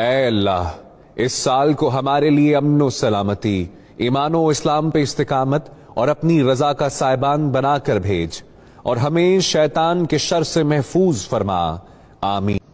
अल्लाह इस साल को हमारे लिए अमन सलामती ईमान इस्लाम पे इस्तकामत और अपनी रजा का साहिबान बनाकर भेज और हमें शैतान के शर से महफूज फरमा आमीन